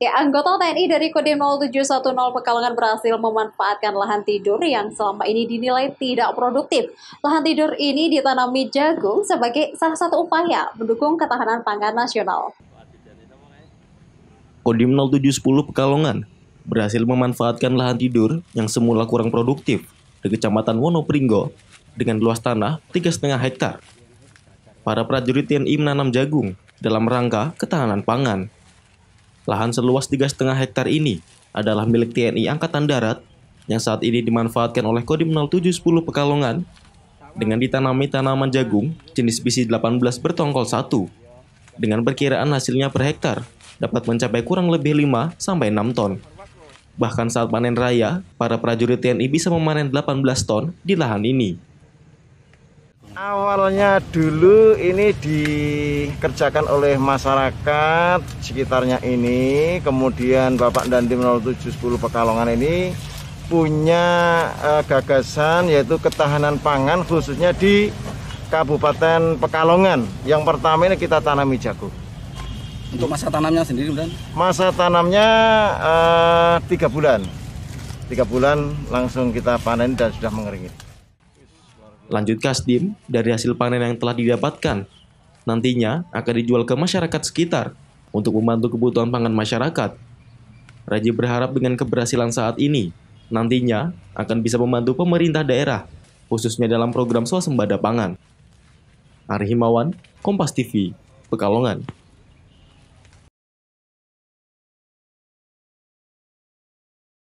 Ya, anggota TNI dari Kodim 0710 Pekalongan berhasil memanfaatkan lahan tidur yang selama ini dinilai tidak produktif. Lahan tidur ini ditanami jagung sebagai salah satu upaya mendukung ketahanan pangan nasional. Kodim 0710 Pekalongan berhasil memanfaatkan lahan tidur yang semula kurang produktif di Kecamatan Wonopringgo dengan luas tanah 3,5 hektar. Para prajurit TNI menanam jagung dalam rangka ketahanan pangan. Lahan seluas 3,5 hektar ini adalah milik TNI Angkatan Darat yang saat ini dimanfaatkan oleh Kodim 0710 Pekalongan dengan ditanami tanaman jagung jenis bc 18 bertongkol 1 dengan perkiraan hasilnya per hektar dapat mencapai kurang lebih 5 sampai 6 ton. Bahkan saat panen raya, para prajurit TNI bisa memanen 18 ton di lahan ini. Awalnya dulu ini dikerjakan oleh masyarakat sekitarnya ini, kemudian Bapak dan tim 0710 Pekalongan ini punya uh, gagasan yaitu ketahanan pangan khususnya di Kabupaten Pekalongan. Yang pertama ini kita tanami jagung. Untuk masa tanamnya sendiri bulan? Masa tanamnya eh, tiga 3 bulan. Tiga bulan langsung kita panen dan sudah mengering. Lanjut Kasdim, dari hasil panen yang telah didapatkan, nantinya akan dijual ke masyarakat sekitar untuk membantu kebutuhan pangan masyarakat. Raji berharap dengan keberhasilan saat ini, nantinya akan bisa membantu pemerintah daerah, khususnya dalam program swasembada pangan. Ari Kompas TV, Pekalongan.